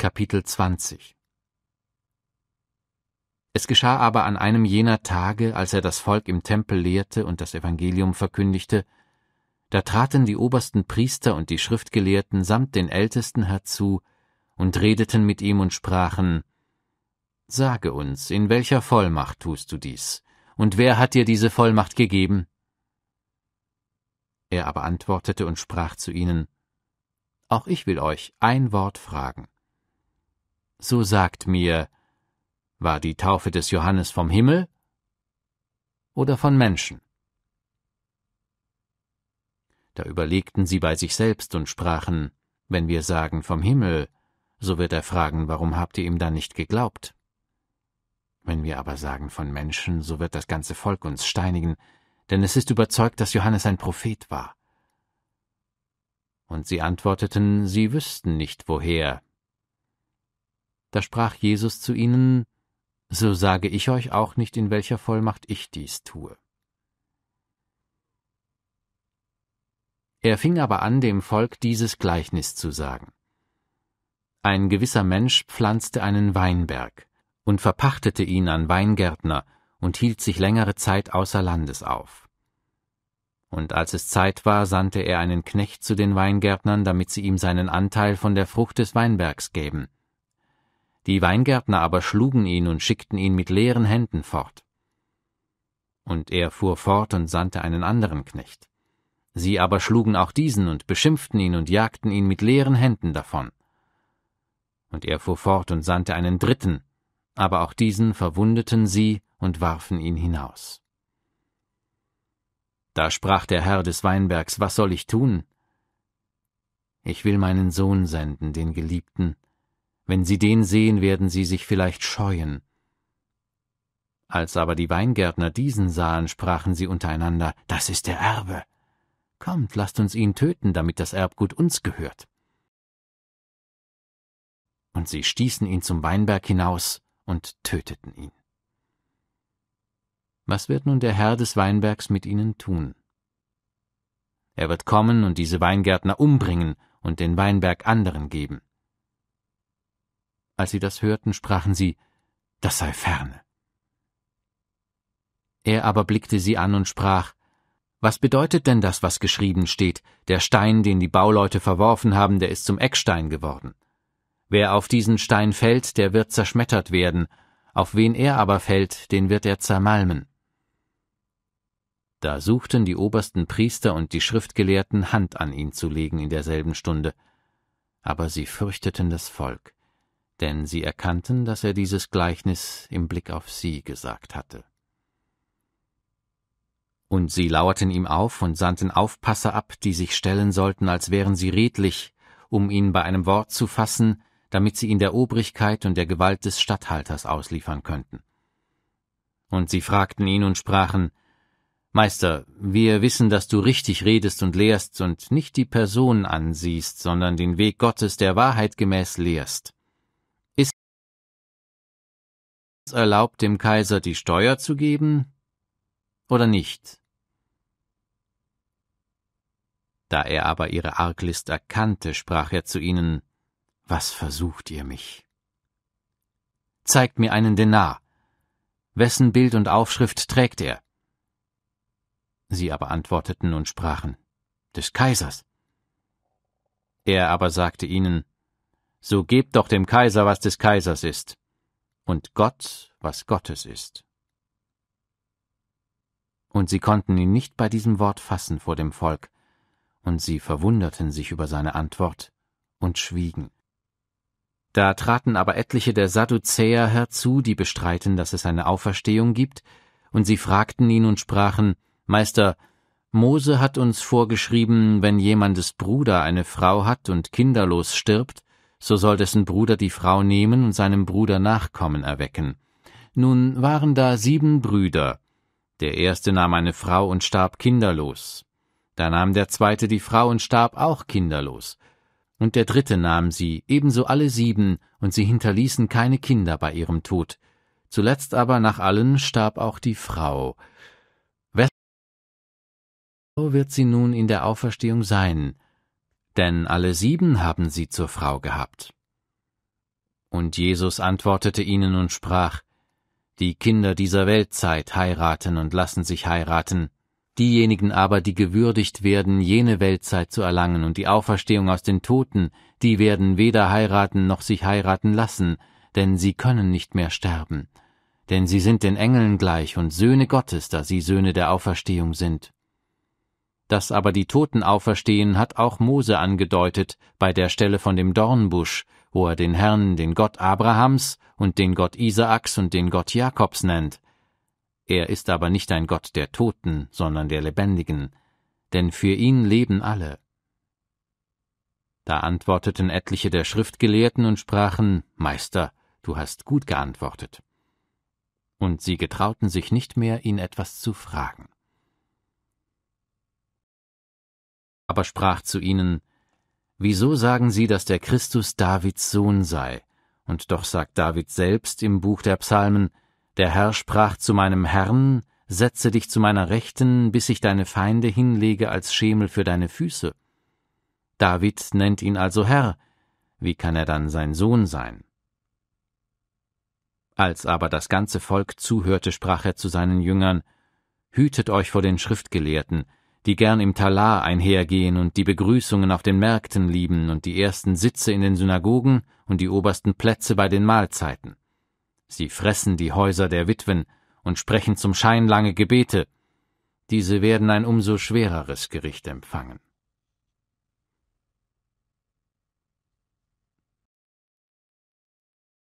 Kapitel 20 Es geschah aber an einem jener Tage, als er das Volk im Tempel lehrte und das Evangelium verkündigte, da traten die obersten Priester und die Schriftgelehrten samt den Ältesten herzu und redeten mit ihm und sprachen Sage uns, in welcher Vollmacht tust du dies, und wer hat dir diese Vollmacht gegeben? Er aber antwortete und sprach zu ihnen Auch ich will euch ein Wort fragen. So sagt mir, war die Taufe des Johannes vom Himmel oder von Menschen? Da überlegten sie bei sich selbst und sprachen, wenn wir sagen vom Himmel, so wird er fragen, warum habt ihr ihm dann nicht geglaubt? Wenn wir aber sagen von Menschen, so wird das ganze Volk uns steinigen, denn es ist überzeugt, dass Johannes ein Prophet war. Und sie antworteten, sie wüssten nicht woher, da sprach Jesus zu ihnen, So sage ich euch auch nicht, in welcher Vollmacht ich dies tue. Er fing aber an, dem Volk dieses Gleichnis zu sagen. Ein gewisser Mensch pflanzte einen Weinberg und verpachtete ihn an Weingärtner und hielt sich längere Zeit außer Landes auf. Und als es Zeit war, sandte er einen Knecht zu den Weingärtnern, damit sie ihm seinen Anteil von der Frucht des Weinbergs gäben. Die Weingärtner aber schlugen ihn und schickten ihn mit leeren Händen fort. Und er fuhr fort und sandte einen anderen Knecht. Sie aber schlugen auch diesen und beschimpften ihn und jagten ihn mit leeren Händen davon. Und er fuhr fort und sandte einen dritten, aber auch diesen verwundeten sie und warfen ihn hinaus. Da sprach der Herr des Weinbergs, was soll ich tun? Ich will meinen Sohn senden, den Geliebten, wenn sie den sehen, werden sie sich vielleicht scheuen. Als aber die Weingärtner diesen sahen, sprachen sie untereinander, das ist der Erbe. Kommt, lasst uns ihn töten, damit das Erbgut uns gehört. Und sie stießen ihn zum Weinberg hinaus und töteten ihn. Was wird nun der Herr des Weinbergs mit ihnen tun? Er wird kommen und diese Weingärtner umbringen und den Weinberg anderen geben. Als sie das hörten, sprachen sie, das sei ferne. Er aber blickte sie an und sprach, Was bedeutet denn das, was geschrieben steht, der Stein, den die Bauleute verworfen haben, der ist zum Eckstein geworden? Wer auf diesen Stein fällt, der wird zerschmettert werden, auf wen er aber fällt, den wird er zermalmen. Da suchten die obersten Priester und die Schriftgelehrten Hand an ihn zu legen in derselben Stunde, aber sie fürchteten das Volk, denn sie erkannten, dass er dieses Gleichnis im Blick auf sie gesagt hatte. Und sie lauerten ihm auf und sandten Aufpasser ab, die sich stellen sollten, als wären sie redlich, um ihn bei einem Wort zu fassen, damit sie ihn der Obrigkeit und der Gewalt des Statthalters ausliefern könnten. Und sie fragten ihn und sprachen Meister, wir wissen, dass du richtig redest und lehrst und nicht die Person ansiehst, sondern den Weg Gottes der Wahrheit gemäß lehrst. Gesetz erlaubt dem Kaiser die Steuer zu geben oder nicht. Da er aber ihre Arglist erkannte, sprach er zu ihnen Was versucht ihr mich? Zeigt mir einen Denar. Wessen Bild und Aufschrift trägt er? Sie aber antworteten und sprachen Des Kaisers. Er aber sagte ihnen So gebt doch dem Kaiser, was des Kaisers ist, und Gott, was Gottes ist. Und sie konnten ihn nicht bei diesem Wort fassen vor dem Volk, und sie verwunderten sich über seine Antwort und schwiegen. Da traten aber etliche der Sadduzäer herzu, die bestreiten, dass es eine Auferstehung gibt, und sie fragten ihn und sprachen, Meister, Mose hat uns vorgeschrieben, wenn jemandes Bruder eine Frau hat und kinderlos stirbt, so soll dessen Bruder die Frau nehmen und seinem Bruder Nachkommen erwecken. Nun waren da sieben Brüder. Der erste nahm eine Frau und starb kinderlos. Da nahm der zweite die Frau und starb auch kinderlos. Und der dritte nahm sie, ebenso alle sieben, und sie hinterließen keine Kinder bei ihrem Tod. Zuletzt aber nach allen starb auch die Frau. Wessen wird sie nun in der Auferstehung sein? denn alle sieben haben sie zur Frau gehabt. Und Jesus antwortete ihnen und sprach, Die Kinder dieser Weltzeit heiraten und lassen sich heiraten, diejenigen aber, die gewürdigt werden, jene Weltzeit zu erlangen und die Auferstehung aus den Toten, die werden weder heiraten noch sich heiraten lassen, denn sie können nicht mehr sterben. Denn sie sind den Engeln gleich und Söhne Gottes, da sie Söhne der Auferstehung sind dass aber die Toten auferstehen, hat auch Mose angedeutet, bei der Stelle von dem Dornbusch, wo er den Herrn, den Gott Abrahams und den Gott Isaaks und den Gott Jakobs nennt. Er ist aber nicht ein Gott der Toten, sondern der Lebendigen, denn für ihn leben alle. Da antworteten etliche der Schriftgelehrten und sprachen, Meister, du hast gut geantwortet. Und sie getrauten sich nicht mehr, ihn etwas zu fragen. aber sprach zu ihnen, Wieso sagen sie, dass der Christus Davids Sohn sei? Und doch sagt David selbst im Buch der Psalmen, Der Herr sprach zu meinem Herrn, setze dich zu meiner Rechten, bis ich deine Feinde hinlege als Schemel für deine Füße. David nennt ihn also Herr, wie kann er dann sein Sohn sein? Als aber das ganze Volk zuhörte, sprach er zu seinen Jüngern, Hütet euch vor den Schriftgelehrten, die gern im Talar einhergehen und die Begrüßungen auf den Märkten lieben und die ersten Sitze in den Synagogen und die obersten Plätze bei den Mahlzeiten. Sie fressen die Häuser der Witwen und sprechen zum Schein lange Gebete. Diese werden ein umso schwereres Gericht empfangen.